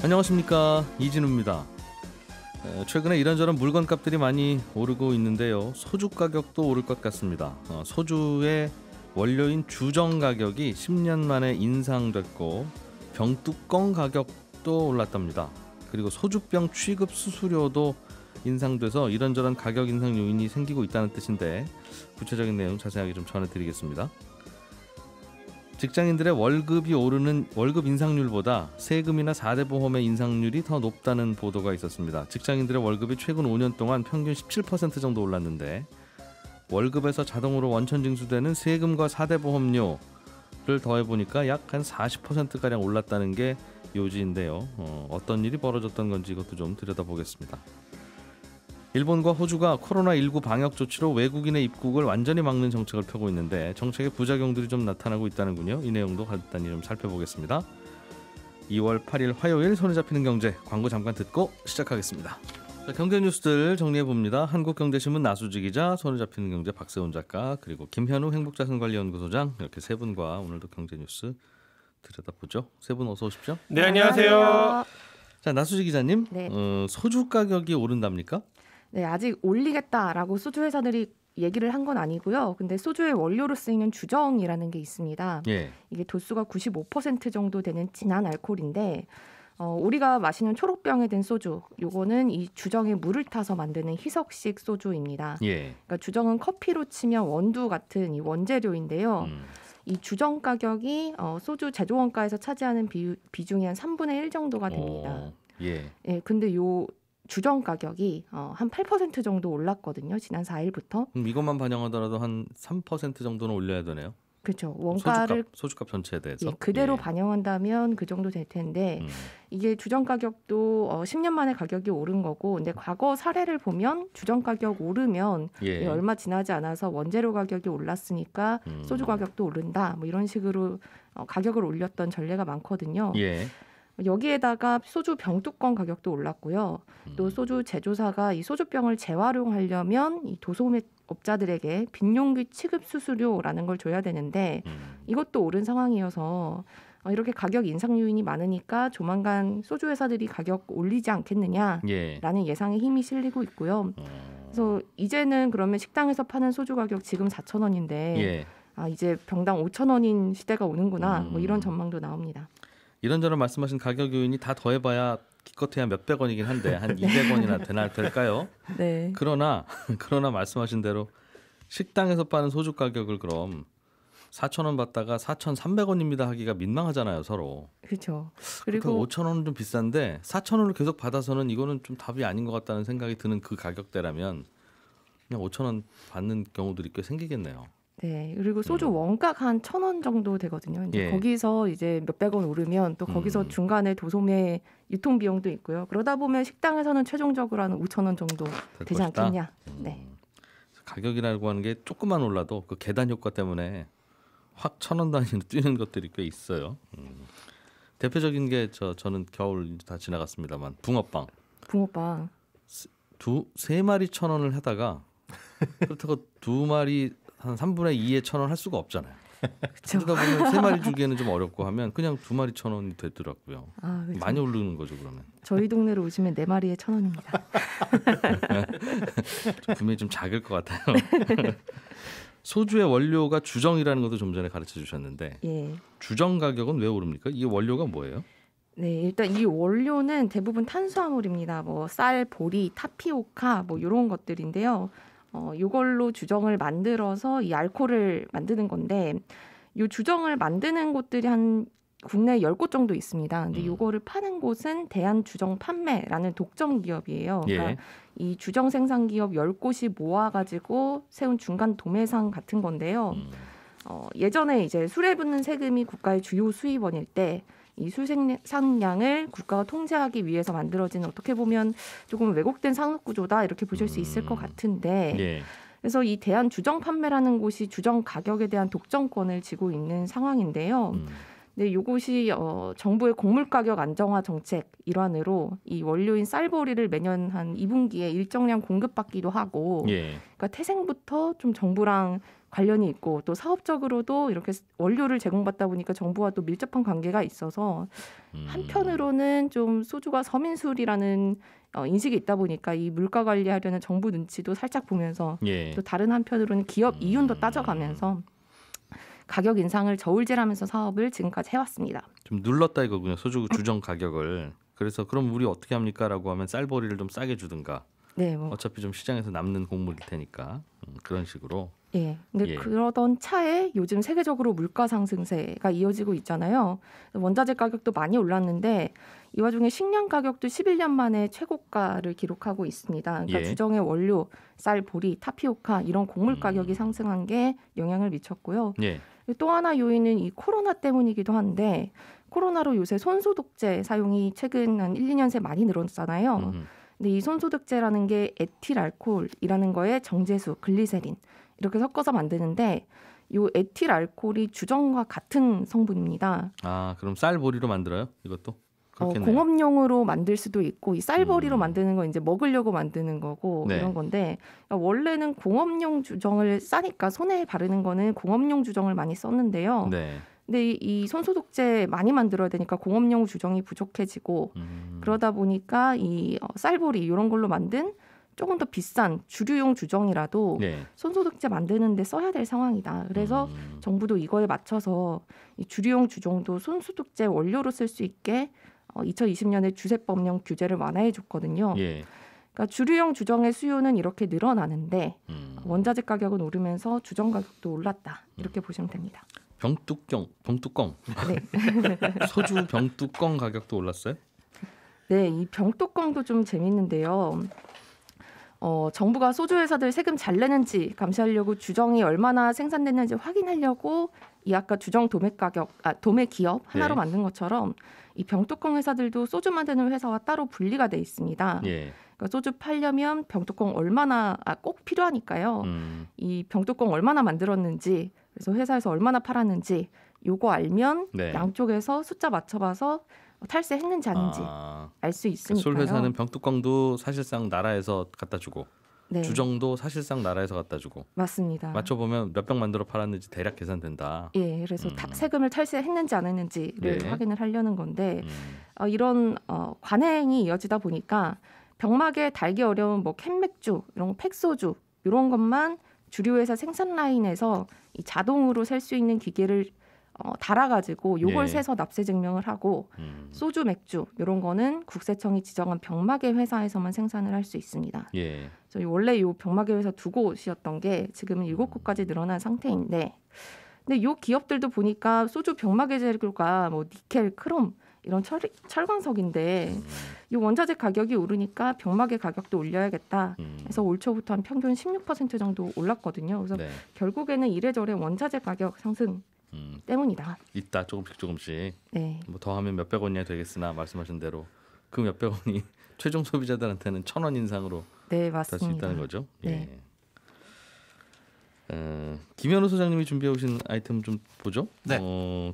안녕하십니까 이진우입니다. 최근에 이런저런 물건 값들이 많이 오르고 있는데요. 소주 가격도 오를 것 같습니다. 어, 소주의 원료인 주정 가격이 10년 만에 인상됐고 병뚜껑 가격도 올랐답니다. 그리고 소주병 취급 수수료도 인상돼서 이런저런 가격 인상 요인이 생기고 있다는 뜻인데 구체적인 내용 자세하게 좀 전해드리겠습니다. 직장인들의 월급이 오르는 월급 인상률보다 세금이나 4대 보험의 인상률이 더 높다는 보도가 있었습니다. 직장인들의 월급이 최근 5년 동안 평균 17% 정도 올랐는데 월급에서 자동으로 원천 징수되는 세금과 4대 보험료를 더해 보니까 약한40% 가량 올랐다는 게 요지인데요. 어, 어떤 일이 벌어졌던 건지 이것도 좀 들여다보겠습니다. 일본과 호주가 코로나19 방역 조치로 외국인의 입국을 완전히 막는 정책을 펴고 있는데 정책의 부작용들이 좀 나타나고 있다는군요. 이 내용도 간단히 좀 살펴보겠습니다. 2월 8일 화요일 손에 잡히는 경제 광고 잠깐 듣고 시작하겠습니다. 자, 경제 뉴스들 정리해 봅니다. 한국경제신문 나수지 기자, 손에 잡히는 경제 박세훈 작가, 그리고 김현우 행복자산관리연구소장 이렇게 세 분과 오늘도 경제 뉴스 들여다보죠. 세 분 어서 오십시오. 네 안녕하세요. 자 나수지 기자님, 네. 어, 소주 가격이 오른답니까? 네, 아직 올리겠다라고 소주 회사들이 얘기를 한 건 아니고요. 근데 소주의 원료로 쓰이는 주정이라는 게 있습니다. 예. 이게 도수가 95% 정도 되는 진한 알코올인데 어, 우리가 마시는 초록병에 든 소주, 요거는 이 주정에 물을 타서 만드는 희석식 소주입니다. 예. 그러니까 주정은 커피로 치면 원두 같은 이 원재료인데요. 음. 이 주정 가격이 어, 소주 제조 원가에서 차지하는 비, 비중이 한 3분의 1 정도가 됩니다. 오. 어, 예. 예. 근데 요 주정 가격이 어, 한8% 정도 올랐거든요. 지난 4일부터. 음, 이것만 반영하더라도 한 3% 정도는 올려야 되네요. 그렇죠. 원가를 소주값, 소주값, 전체에 대해서 예, 그대로 예. 반영한다면 그 정도 될 텐데 음. 이게 주정 가격도 어, 10년 만에 가격이 오른 거고, 근데 과거 사례를 보면 주정 가격 오르면 예. 얼마 지나지 않아서 원재료 가격이 올랐으니까 음. 소주 가격도 오른다, 뭐 이런 식으로 어, 가격을 올렸던 전례가 많거든요. 예. 여기에다가 소주 병뚜껑 가격도 올랐고요. 또 음. 소주 제조사가 이 소주병을 재활용하려면 이 도소매 업자들에게 빈용기 취급 수수료라는 걸 줘야 되는데 음. 이것도 오른 상황이어서 어, 이렇게 가격 인상 요인이 많으니까 조만간 소주 회사들이 가격 올리지 않겠느냐라는 예. 상에 힘이 실리고 있고요. 어. 그래서 이제는 그러면 식당에서 파는 소주 가격 지금 4천 원인데 예. 아 이제 병당 5천 원인 시대가 오는구나 뭐 이런 음. 전망도 나옵니다. 이런저런 말씀하신 가격 요인이 다 더해봐야 기껏해야 몇백 원이긴 한데 한 네. 200원이나 되나 될까요? 네. 그러나 그러나 말씀하신 대로 식당에서 파는 소주 가격을 그럼 4,000원 받다가 4,300원입니다 하기가 민망하잖아요, 서로. 그렇죠. 그리고 5,000원은 좀 비싼데 4,000원을 계속 받아서는 이거는 좀 답이 아닌 것 같다는 생각이 드는 그 가격대라면 그냥 5,000원 받는 경우들이 꽤 생기겠네요. 네. 그리고 소주 음. 원가가 한천 원 정도 되거든요. 이제 예. 거기서 이제 몇백 원 오르면 또 거기서 음. 중간에 도소매 유통 비용도 있고요. 그러다 보면 식당에서는 최종적으로 한 오천 원 정도 되지 것이다. 않겠냐. 음. 네. 음. 가격이라고 하는 게 조금만 올라도 그 계단 효과 때문에 확 천원 단위로 뛰는 것들이 꽤 있어요. 음. 대표적인 게 저 저는 겨울 다 지나갔습니다만 붕어빵. 붕어빵. 두 세 마리 천 원을 하다가 그렇다고 두 마리 한 3분의 2에 천 원 할 수가 없잖아요. 그러다 보면 세 마리 주기에는 좀 어렵고 하면 그냥 두 마리 천 원이 되더라고요. 아, 많이 오르는 거죠 그러면. 저희 동네로 오시면 네 마리에 천 원입니다. 분명히 좀 작을 것 같아요. 소주의 원료가 주정이라는 것도 좀 전에 가르쳐 주셨는데 예. 주정 가격은 왜 오릅니까? 이게 원료가 뭐예요? 네, 일단 이 원료는 대부분 탄수화물입니다. 뭐 쌀, 보리, 타피오카 뭐 이런 것들인데요. 어, 이걸로 주정을 만들어서 이 알코올을 만드는 건데 이 주정을 만드는 곳들이 한 국내 10곳 정도 있습니다. 근데 음. 요거를 음. 파는 곳은 대한주정 판매라는 독점 기업이에요. 예. 그러니까 이 주정 생산 기업 열곳이 모아 가지고 세운 중간 도매상 같은 건데요. 음. 어, 예전에 이제 술에 붙는 세금이 국가의 주요 수입원일 때 이수 술상량을 국가가 통제하기 위해서 만들어진 어떻게 보면 조금 왜곡된 상업 구조다 이렇게 보실 수 있을 것 음. 같은데 예. 그래서 이 대한 주정 판매라는 곳이 주정 가격에 대한 독점권을 지고 있는 상황인데요. 음. 근데 이곳이 어, 정부의 곡물 가격 안정화 정책 일환으로 이 원료인 쌀보리를 매년 한 2분기에 일정량 공급받기도 하고, 예. 그러니까 태생부터 좀 정부랑 관련이 있고 또 사업적으로도 이렇게 원료를 제공받다 보니까 정부와 또 밀접한 관계가 있어서 음. 한편으로는 좀 소주가 서민술이라는 어, 인식이 있다 보니까 이 물가 관리하려는 정부 눈치도 살짝 보면서 예. 또 다른 한편으로는 기업 이윤도 음. 따져가면서 가격 인상을 저울질하면서 사업을 지금까지 해왔습니다. 좀 눌렀다 이거군요. 소주 주정 가격을. 그래서 그럼 우리 어떻게 합니까라고 하면 쌀벌이를 좀 싸게 주든가. 네, 뭐. 어차피 좀 시장에서 남는 곡물일 테니까 음, 그런 식으로. 예. 근데 예. 그러던 차에 요즘 세계적으로 물가 상승세가 이어지고 있잖아요. 원자재 가격도 많이 올랐는데 이 와중에 식량 가격도 11년 만에 최고가를 기록하고 있습니다. 그러니까 예. 주정의 원료, 쌀, 보리, 타피오카 이런 곡물 음. 가격이 음. 상승한 게 영향을 미쳤고요. 예. 또 하나 요인은 이 코로나 때문이기도 한데 코로나로 요새 손소독제 사용이 최근 한 1, 2년 새 많이 늘었잖아요. 음. 근데 이 손소독제라는 게 에틸알코올이라는 거에 정제수, 글리세린 이렇게 섞어서 만드는데 요 에틸 알코올이 주정과 같은 성분입니다. 아, 그럼 쌀보리로 만들어요? 이것도? 어, 공업용으로 만들 수도 있고 이 쌀보리로 음. 만드는 건 이제 먹으려고 만드는 거고 네. 이런 건데 그러니까 원래는 공업용 주정을 싸니까 손에 바르는 거는 공업용 주정을 많이 썼는데요. 네. 근데 이 손소독제 많이 만들어야 되니까 공업용 주정이 부족해지고 음. 그러다 보니까 이 어, 쌀보리 이런 걸로 만든 조금 더 비싼 주류용 주정이라도 네. 손소독제 만드는데 써야 될 상황이다. 그래서 음. 정부도 이거에 맞춰서 이 주류용 주정도 손소독제 원료로 쓸 수 있게 어, 2020년에 주세법령 규제를 완화해 줬거든요. 예. 그러니까 주류용 주정의 수요는 이렇게 늘어나는데 음. 원자재 가격은 오르면서 주정 가격도 올랐다. 이렇게 음. 보시면 됩니다. 병뚜껑, 병뚜껑. 네. 소주 병뚜껑 가격도 올랐어요? 네, 이 병뚜껑도 좀 재밌는데요. 어, 정부가 소주 회사들 세금 잘 내는지 감시하려고 주정이 얼마나 생산됐는지 확인하려고 이 아까 주정 도매 가격 아 도매 기업 하나로 예. 만든 것처럼 이 병뚜껑 회사들도 소주 만드는 회사와 따로 분리가 돼 있습니다. 예. 그까 그러니까 소주 팔려면 병뚜껑 얼마나 아, 꼭 필요하니까요. 음. 이 병뚜껑 얼마나 만들었는지 그래서 회사에서 얼마나 팔았는지 요거 알면 네. 양쪽에서 숫자 맞춰봐서 탈세했는지 아닌지 아. 알수 있으니까. 그러니까 술 회사는 병뚜껑도 사실상 나라에서 갖다 주고 네. 주정도 사실상 나라에서 갖다 주고 맞습니다. 맞춰 보면 몇 병 만들어 팔았는지 대략 계산된다. 예, 그래서 음. 타, 세금을 탈세했는지 안 했는지를 네. 확인을 하려는 건데 음. 어, 이런 어, 관행이 이어지다 보니까 병막에 달기 어려운 뭐 캔맥주 이런 팩소주 이런 것만 주류 회사 생산 라인에서 이 자동으로 셀수 있는 기계를 어, 달아가지고 요걸 예. 세서 납세 증명을 하고 음. 소주, 맥주 이런 거는 국세청이 지정한 병마개 회사에서만 생산을 할 수 있습니다. 예. 저희 원래 요 병마개 회사 두 곳이었던 게 지금은 일곱 음. 곳까지 늘어난 상태인데, 근데 요 기업들도 보니까 소주 병마개 재료가 뭐 니켈, 크롬 이런 철, 철광석인데 음. 이 원자재 가격이 오르니까 병마개 가격도 올려야겠다 해서 음. 올 초부터 한 평균 16% 정도 올랐거든요. 그래서 네. 결국에는 이래저래 원자재 가격 상승 음, 때문이다. 있다 조금씩 조금씩. 네. 뭐 더하면 몇백 원이 되겠으나 말씀하신 대로 그 몇백 원이 최종 소비자들한테는 천원 인상으로 네, 맞습니다. 수 있다는 거죠. 네. 예. 김현우 소장님이 준비해 오신 아이템 좀 보죠. 네. 어,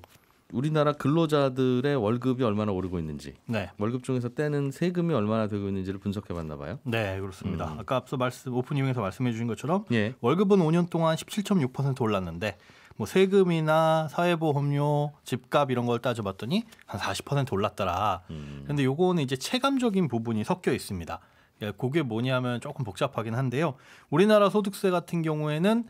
우리나라 근로자들의 월급이 얼마나 오르고 있는지, 네. 월급 중에서 떼는 세금이 얼마나 되고 있는지를 분석해봤나 봐요. 네, 그렇습니다. 음. 아까 앞서 말씀 오프닝에서 말씀해 주신 것처럼 예. 월급은 5년 동안 17.6% 올랐는데 뭐 세금이나 사회보험료, 집값 이런 걸 따져봤더니 한 40% 올랐더라. 음. 근데 요거는 이제 체감적인 부분이 섞여 있습니다. 그러니까 그게 뭐냐면 조금 복잡하긴 한데요. 우리나라 소득세 같은 경우에는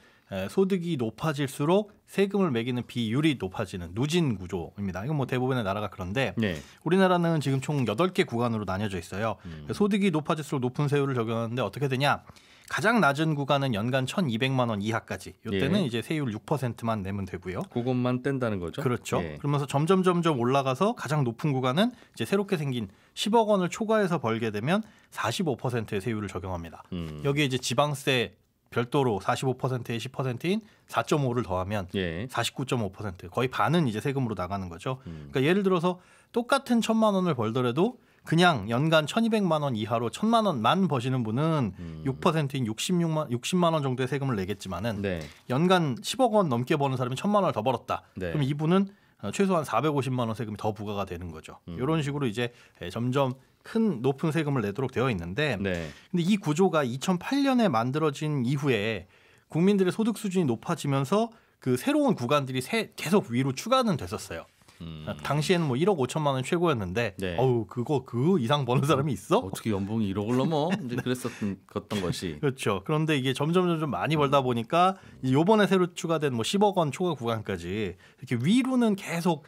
소득이 높아질수록 세금을 매기는 비율이 높아지는 누진 구조입니다. 이건 뭐 대부분의 나라가 그런데 네. 우리나라는 지금 총여개 구간으로 나뉘어져 있어요. 음. 소득이 높아질수록 높은 세율을 적용하는데 어떻게 되냐? 가장 낮은 구간은 연간 천이백만원 이하까지. 요때는 예. 이제 세율 육만 내면 되고요. 그것만 뗀다는 거죠? 그렇죠. 예. 그러면서 점점 점점 올라가서 가장 높은 구간은 이제 새롭게 생긴 십억 원을 초과해서 벌게 되면 사십의 세율을 적용합니다. 음. 여기에 이제 지방세 별도로 45%에 10%인 4.5를 더하면 예. 49.5% 거의 반은 이제 세금으로 나가는 거죠. 음. 그러니까 예를 들어서 똑같은 천만 원을 벌더라도 그냥 연간 1,200만 원 이하로 1,000만 원만 버시는 분은 음. 6%인 66만 60만 원 정도의 세금을 내겠지만은 네. 연간 10억 원 넘게 버는 사람이 1,000만 원을 더 벌었다. 네. 그럼 이분은 어, 최소한 450만 원 세금이 더 부과가 되는 거죠. 음. 이런 식으로 이제 예, 점점 큰 높은 세금을 내도록 되어 있는데 네. 근데 이 구조가 2008년에 만들어진 이후에 국민들의 소득 수준이 높아지면서 그 새로운 구간들이 새, 계속 위로 추가는 됐었어요. 음. 당시에는 뭐 1억 5천만 원 최고였는데 네. 어우 그거 그 이상 버는 사람이 있어? 어떻게 연봉이 1억을 넘어? 이제 그랬었던 걷던 것이 그렇죠. 그런데 이게 점점 점점 많이 벌다 보니까 요번에 새로 추가된 뭐 10억 원 초과 구간까지 이렇게 위로는 계속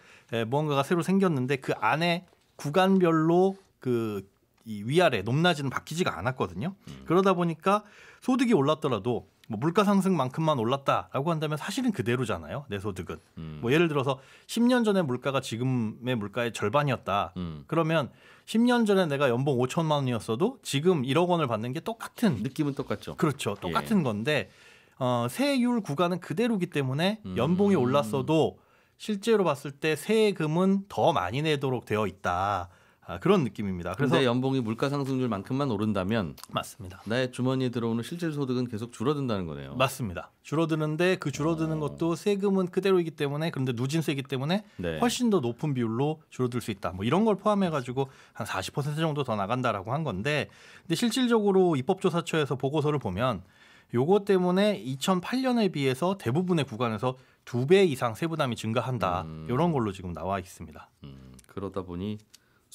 뭔가가 새로 생겼는데 그 안에 구간별로 그 이 위아래 높낮이는 바뀌지가 않았거든요. 음. 그러다 보니까 소득이 올랐더라도 뭐 물가 상승만큼만 올랐다라고 한다면 사실은 그대로잖아요. 내 소득은. 음. 뭐 예를 들어서 10년 전에 물가가 지금의 물가의 절반이었다. 음. 그러면 10년 전에 내가 연봉 5천만 원이었어도 지금 1억 원을 받는 게 똑같은 느낌은 똑같죠. 그렇죠. 예. 똑같은 예. 건데 어, 세율 구간은 그대로기 때문에 음. 연봉이 음. 올랐어도 실제로 봤을 때 세금은 더 많이 내도록 되어 있다. 아, 그런 느낌입니다. 그런데 연봉이 물가 상승률만큼만 오른다면 맞습니다. 나의 주머니에 들어오는 실질 소득은 계속 줄어든다는 거네요. 맞습니다. 줄어드는데 그 줄어드는 어... 것도 세금은 그대로이기 때문에 그런데 누진세이기 때문에 네. 훨씬 더 높은 비율로 줄어들 수 있다. 뭐 이런 걸 포함해 가지고 한 40% 정도 더 나간다라고 한 건데 근데 실질적으로 입법조사처에서 보고서를 보면 요것 때문에 2008년에 비해서 대부분의 구간에서 두 배 이상 세부담이 증가한다. 음... 이런 걸로 지금 나와 있습니다. 음, 그러다 보니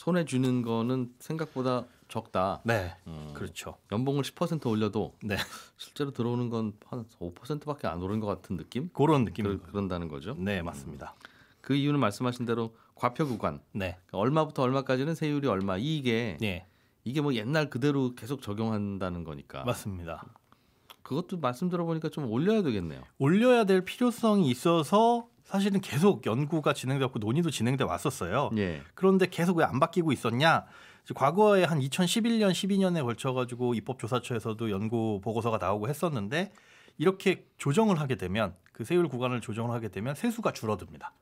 손해 주는 거는 생각보다 적다. 네, 음. 그렇죠. 연봉을 10% 올려도 네. 실제로 들어오는 건 한 5%밖에 안 오른 것 같은 느낌? 그런 느낌 그, 그런다는 거죠. 네, 맞습니다. 음. 그 이유는 말씀하신 대로 과표 구간. 네. 그러니까 얼마부터 얼마까지는 세율이 얼마 이게 네. 이게 뭐 옛날 그대로 계속 적용한다는 거니까. 맞습니다. 그것도 말씀 들어보니까 좀 올려야 되겠네요. 올려야 될 필요성이 있어서 사실은 계속 연구가 진행되었고 논의도 진행돼 왔었어요. 예. 그런데 계속 왜 안 바뀌고 있었냐? 과거에 한 2011년, 12년에 걸쳐 가지고 입법조사처에서도 연구 보고서가 나오고 했었는데 이렇게 조정을 하게 되면 그 세율 구간을 조정을 하게 되면 세수가 줄어듭니다.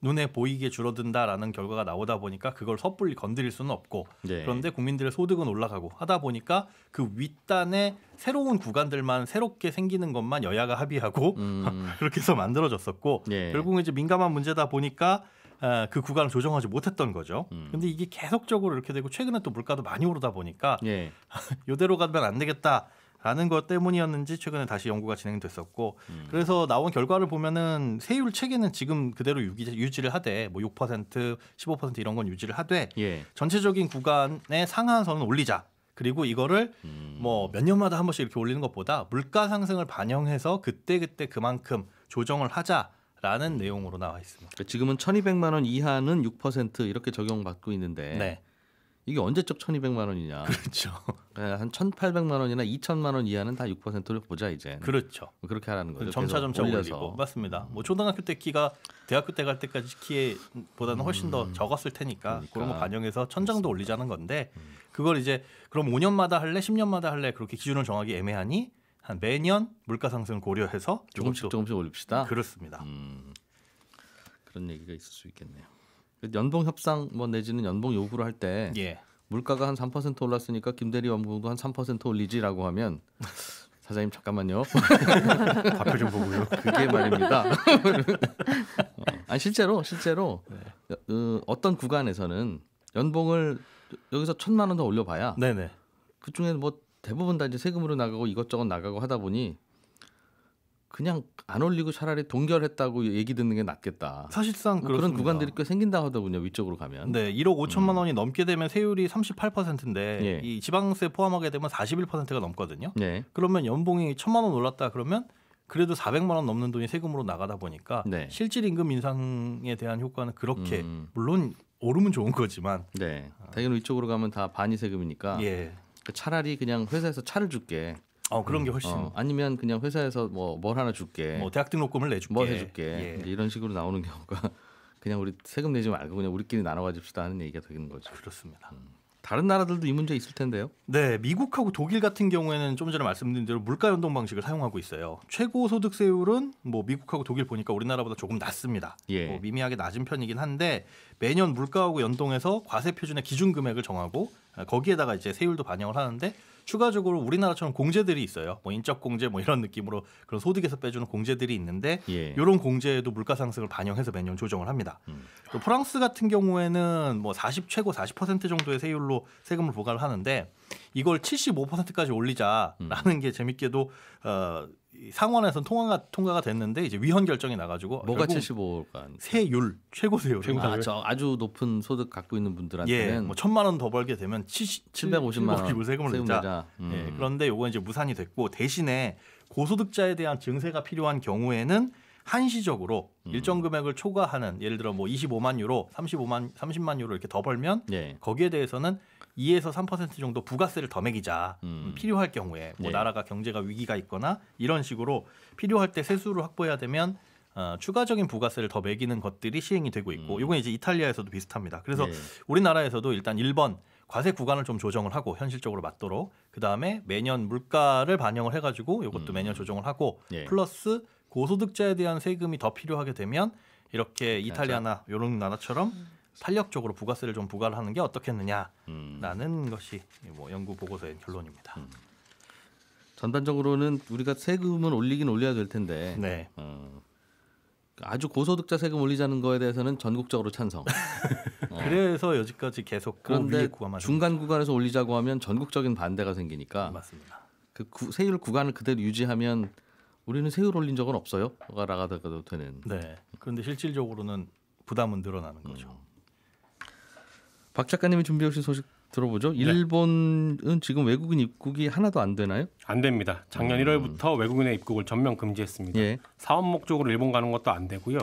눈에 보이게 줄어든다라는 결과가 나오다 보니까 그걸 섣불리 건드릴 수는 없고 네. 그런데 국민들의 소득은 올라가고 하다 보니까 그 윗단에 새로운 구간들만 새롭게 생기는 것만 여야가 합의하고 음. 그렇게 해서 만들어졌었고 네. 결국은 이제 민감한 문제다 보니까 아, 그 구간을 조정하지 못했던 거죠. 그런데 음. 이게 계속적으로 이렇게 되고 최근에 또 물가도 많이 오르다 보니까 예. 네. 이대로 가면 안 되겠다. 라는 것 때문이었는지 최근에 다시 연구가 진행됐었고 음. 그래서 나온 결과를 보면은 세율 체계는 지금 그대로 유지, 를 하되 뭐6% 15% 이런 건 유지를 하되 예. 전체적인 구간의 상한선은 올리자 그리고 이거를 음. 뭐몇 년마다 한 번씩 이렇게 올리는 것보다 물가 상승을 반영해서 그때 그때 그만큼 조정을 하자. 라는 내용으로 나와 있습니다. 그러니까 지금은 1,200만 원 이하는 6% 이렇게 적용받고 있는데 네. 이게 언제적 1,200만 원이냐. 그렇죠. 예, 한 1,800만 원이나 2,000만 원 이하는 다6를 보자 이제. 그렇죠. 그렇게 하라는 거죠. 점차 점차 올리고 맞습니다. 뭐 초등학교 때 키가 대학교 때 갈 때까지 키 보다는 음. 훨씬 더 적었을 테니까 그러니까. 그런거 반영해서 천장도 올리자는 건데 음. 그걸 이제 그럼 5년마다 할래 10년마다 할래 그렇게 기준을 정하기 애매하니 한 매년 물가 상승을 고려해서 조금씩 조금씩 올립시다. 그렇습니다. 음. 그런 얘기가 있을 수 있겠네요. 그 연봉 협상 뭐 내지는 연봉 요구를 할때 예. 물가가 한 3% 올랐으니까 김대리 연봉도 한 3% 올리지라고 하면 사장님 잠깐만요. 발표 좀 보고요. 그게 말입니다. 어. 아니 실제로 실제로 네. 어, 어떤 구간에서는 연봉을 여기서 천만 원 더 올려봐야 네네. 그중에 뭐 대부분 다 이제 세금으로 나가고 이것저것 나가고 하다 보니 그냥 안 올리고 차라리 동결했다고 얘기 듣는 게 낫겠다. 사실상 뭐 그런 구간들이 꽤 생긴다 하더군요. 위쪽으로 가면. 네, 1억 5천만 음. 원이 음. 넘게 되면 세율이 38%인데 예. 이 지방세 포함하게 되면 41%가 넘거든요. 예. 그러면 연봉이 1천만 원 올랐다 그러면 그래도 400만 원 넘는 돈이 세금으로 나가다 보니까 네. 실질 임금 인상에 대한 효과는 그렇게 음. 물론 오르면 좋은 거지만 네. 당연히 이쪽으로 가면 다 반이 세금이니까 예. 차라리 그냥 회사에서 차를 줄게. 어 그런 게 음, 훨씬 어, 아니면 그냥 회사에서 뭐뭘 하나 줄게 뭐 대학 등록금을 내줄게 뭐 해줄게 예. 이런 식으로 나오는 경우가 그냥 우리 세금 내지 말고 그냥 우리끼리 나눠 가집시다 하는 얘기가 되는 거죠. 그렇습니다. 음. 다른 나라들도 이 문제 있을 텐데요. 네, 미국하고 독일 같은 경우에는 좀 전에 말씀드린 대로 물가 연동 방식을 사용하고 있어요. 최고 소득세율은 뭐 미국하고 독일 보니까 우리나라보다 조금 낮습니다. 예. 뭐 미미하게 낮은 편이긴 한데 매년 물가하고 연동해서 과세 표준의 기준 금액을 정하고 거기에다가 이제 세율도 반영을 하는데 추가적으로 우리나라처럼 공제들이 있어요. 뭐 인적 공제 뭐 이런 느낌으로 그런 소득에서 빼주는 공제들이 있는데 예. 이런 공제에도 물가 상승을 반영해서 매년 조정을 합니다. 음. 또 프랑스 같은 경우에는 뭐 40 최고 40% 정도의 세율로 세금을 부과를 하는데 이걸 75%까지 올리자라는 음. 게 재밌게도 어 상원에서 통과가 통과가 됐는데 이제 위헌 결정이 나가지고 뭐가 75간 억 세율 최고 세율 아, 저 그렇죠. 아주 높은 소득 갖고 있는 분들한테는 예, 뭐 천만 원 더 벌게 되면 7 5 0만원 세금을 내자. 내자. 예, 음. 예, 그런데 요건 이제 무산이 됐고 대신에 고소득자에 대한 증세가 필요한 경우에는 한시적으로 음. 일정 금액을 초과하는 예를 들어 뭐 25만 유로, 35만 30만 유로 이렇게 더 벌면 예. 거기에 대해서는 2에서 3% 정도 부가세를 더 매기자 음. 필요할 경우에 뭐 네. 나라가 경제가 위기가 있거나 이런 식으로 필요할 때 세수를 확보해야 되면 어, 추가적인 부가세를 더 매기는 것들이 시행이 되고 있고 음. 이건 이제 이탈리아에서도 비슷합니다. 그래서 네. 우리나라에서도 일단 1번 과세 구간을 좀 조정을 하고 현실적으로 맞도록 그 다음에 매년 물가를 반영을 해가지고 이것도 음. 매년 조정을 하고 네. 플러스 고소득자에 대한 세금이 더 필요하게 되면 이렇게 그렇죠. 이탈리아나 요런 나라처럼 음. 탄력 적으로 부가세를 좀 부과를 하는 게 어떻겠느냐라는 음. 것이 뭐 연구 보고서의 결론입니다. 음. 전반적으로는 우리가 세금은 올리긴 올려야 될 텐데 네. 어, 아주 고소득자 세금 올리자는 거에 대해서는 전국적으로 찬성. 어. 그래서 여지까지 계속 그 그런데 중간 구간에서 올리자고 하면 전국적인 반대가 생기니까 네, 맞습니다. 그 구, 세율 구간을 그대로 유지하면 우리는 세율 올린 적은 없어요가 나가다가도 되는. 네. 그런데 실질적으로는 부담은 늘어나는 거죠. 음. 박 작가님이 준비해 오신 소식 들어보죠. 네. 일본은 네. 지금 외국인 입국이 하나도 안 되나요? 안 됩니다. 작년 음. 1월부터 외국인의 입국을 전면 금지했습니다. 예. 사업 목적으로 일본 가는 것도 안 되고요.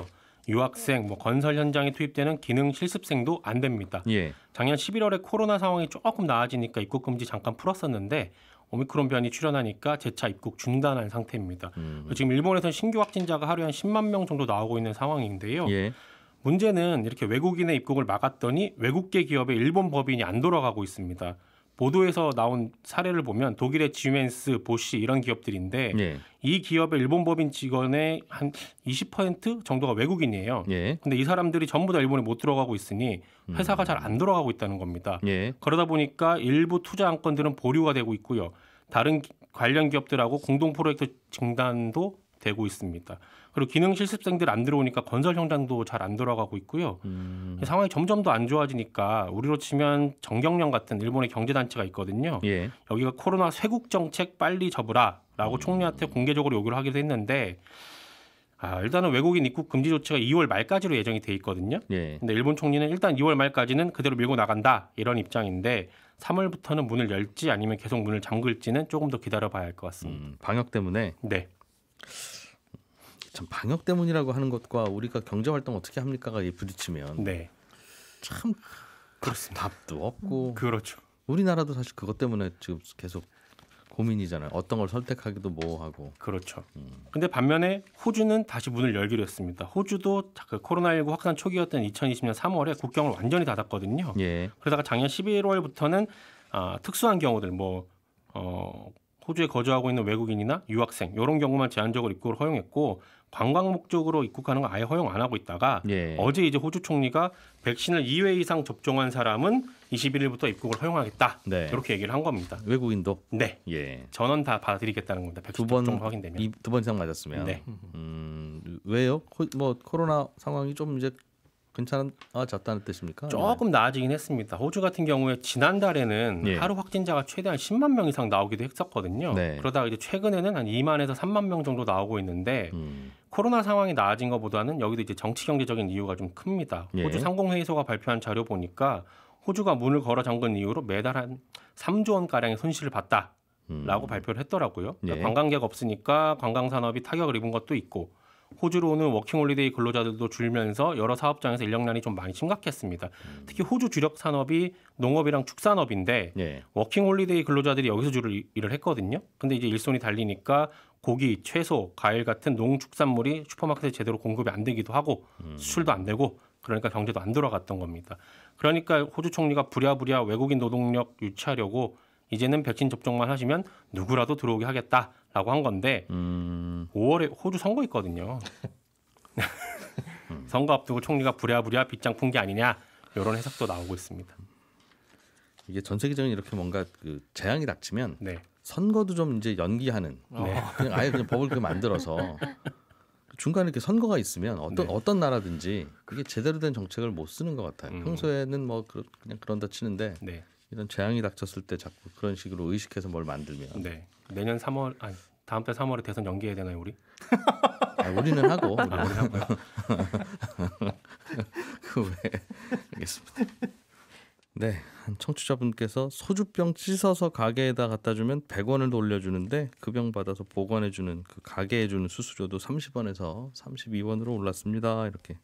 유학생, 뭐 건설 현장에 투입되는 기능 실습생도 안 됩니다. 예. 작년 11월에 코로나 상황이 조금 나아지니까 입국 금지 잠깐 풀었었는데 오미크론 변이 출현하니까 재차 입국 중단한 상태입니다. 음. 지금 일본에서는 신규 확진자가 하루에 한 10만 명 정도 나오고 있는 상황인데요. 예. 문제는 이렇게 외국인의 입국을 막았더니 외국계 기업의 일본 법인이 안 돌아가고 있습니다. 보도에서 나온 사례를 보면 독일의 지멘스, 보쉬 이런 기업들인데 예. 이 기업의 일본 법인 직원의 한 20% 정도가 외국인이에요. 예. 근데 이 사람들이 전부 다 일본에 못 들어가고 있으니 음. 회사가 음. 잘안 돌아가고 있다는 겁니다. 예. 그러다 보니까 일부 투자 안건들은 보류가 되고 있고요. 다른 관련 기업들하고 공동 프로젝트 중단도 되고 있습니다. 그리고 기능 실습생들 안 들어오니까 건설 현장도 잘 안 돌아가고 있고요. 음. 상황이 점점 더 안 좋아지니까 우리로 치면 정경련 같은 일본의 경제 단체가 있거든요. 예. 여기가 코로나 쇄국 정책 빨리 접으라라고 음. 총리한테 공개적으로 요구를 하기도 했는데 아, 일단은 외국인 입국 금지 조치가 2월 말까지로 예정이 돼 있거든요. 예. 근데 일본 총리는 일단 2월 말까지는 그대로 밀고 나간다 이런 입장인데 3월부터는 문을 열지 아니면 계속 문을 잠글지는 조금 더 기다려봐야 할 것 같습니다. 음, 방역 때문에. 네. 참 방역 때문이라고 하는 것과 우리가 경제 활동 어떻게 합니까가 부딪히면 네. 참 그렇습니다. 답도 없고 그렇죠. 우리나라도 사실 그것 때문에 지금 계속 고민이잖아요. 어떤 걸 선택하기도 뭐하고. 그렇죠. 음. 근데 반면에 호주는 다시 문을 열기로 했습니다. 호주도 그 코로나19 확산 초기였던 2020년 3월에 국경을 완전히 닫았거든요. 예. 그러다가 작년 11월부터는 아, 특수한 경우들 뭐 어, 호주에 거주하고 있는 외국인이나 유학생 이런 경우만 제한적으로 입국을 허용했고 관광 목적으로 입국하는 걸 아예 허용 안 하고 있다가 예. 어제 이제 호주 총리가 백신을 2회 이상 접종한 사람은 21일부터 입국을 허용하겠다. 네. 이렇게 얘기를 한 겁니다. 외국인도 네. 예. 전원 다 받아들이겠다는 겁니다. 백신 두번 확인되면 두 번 이상 맞았으면. 네. 음, 왜요? 호, 뭐 코로나 상황이 좀 이제 괜찮아졌다는 뜻입니까? 조금 나아지긴 했습니다. 호주 같은 경우에 지난달에는 예. 하루 확진자가 최대한 10만 명 이상 나오기도 했었거든요. 네. 그러다가 이제 최근에는 한 2만에서 3만 명 정도 나오고 있는데 음. 코로나 상황이 나아진 것보다는 여기도 이제 정치 경제적인 이유가 좀 큽니다. 예. 호주 상공회의소가 발표한 자료 보니까 호주가 문을 걸어 잠근 이후로 매달 한 3조 원 가량의 손실을 봤다라고 음. 발표를 했더라고요. 그러니까 예. 관광객 없으니까 관광 산업이 타격을 입은 것도 있고 호주로 오는 워킹홀리데이 근로자들도 줄면서 여러 사업장에서 인력난이 좀 많이 심각했습니다. 음. 특히 호주 주력 산업이 농업이랑 축산업인데 네. 예. 워킹홀리데이 근로자들이 여기서 주로 일을 했거든요. 근데 이제 일손이 달리니까 고기, 채소, 과일 같은 농축산물이 슈퍼마켓에 제대로 공급이 안 되기도 하고 음. 수출도 안 되고 그러니까 경제도 안 돌아갔던 겁니다. 그러니까 호주 총리가 부랴부랴 외국인 노동력 유치하려고 이제는 백신 접종만 하시면 누구라도 들어오게 하겠다. 라고 한 건데 음... 5월에 호주 선거 있거든요. 음. 선거 앞두고 총리가 부랴부랴 빗장 푼 게 아니냐 이런 해석도 나오고 있습니다. 이게 전 세계적인 이렇게 뭔가 그 재앙이 닥치면 네. 선거도 좀 이제 연기하는 네. 그냥 아예 그냥 법을 그 만들어서 중간에 이렇게 선거가 있으면 어떤 네. 어떤 나라든지 그게 제대로 된 정책을 못 쓰는 것 같아요. 음. 평소에는 뭐그 그냥 그런다 치는데 네. 이런 재앙이 닥쳤을 때 자꾸 그런 식으로 의식해서 뭘 만들면 네. 내년 3월 아니 다음 달 3월에 대선 연기해야 되나요 우리? 아, 우리는 하고 아, 우리 하고요. 그왜 알겠습니다. 네, 한 청취자분께서 소주병 씻어서 가게에다 갖다 주면 100원을 돌려주는데 그 병 받아서 보관해 주는 그 가게에 주는 수수료도 30원에서 32원으로 올랐습니다. 이렇게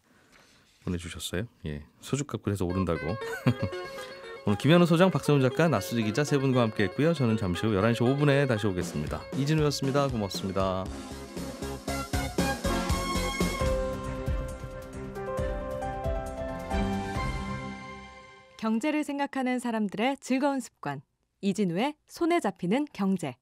보내주셨어요. 예, 소주값 그래서 오른다고. 오늘 김현우 소장, 박세훈 작가, 나수지 기자 세 분과 함께했고요. 저는 잠시 후 11시 5분에 다시 오겠습니다. 이진우였습니다. 고맙습니다. 경제를 생각하는 사람들의 즐거운 습관. 이진우의 손에 잡히는 경제.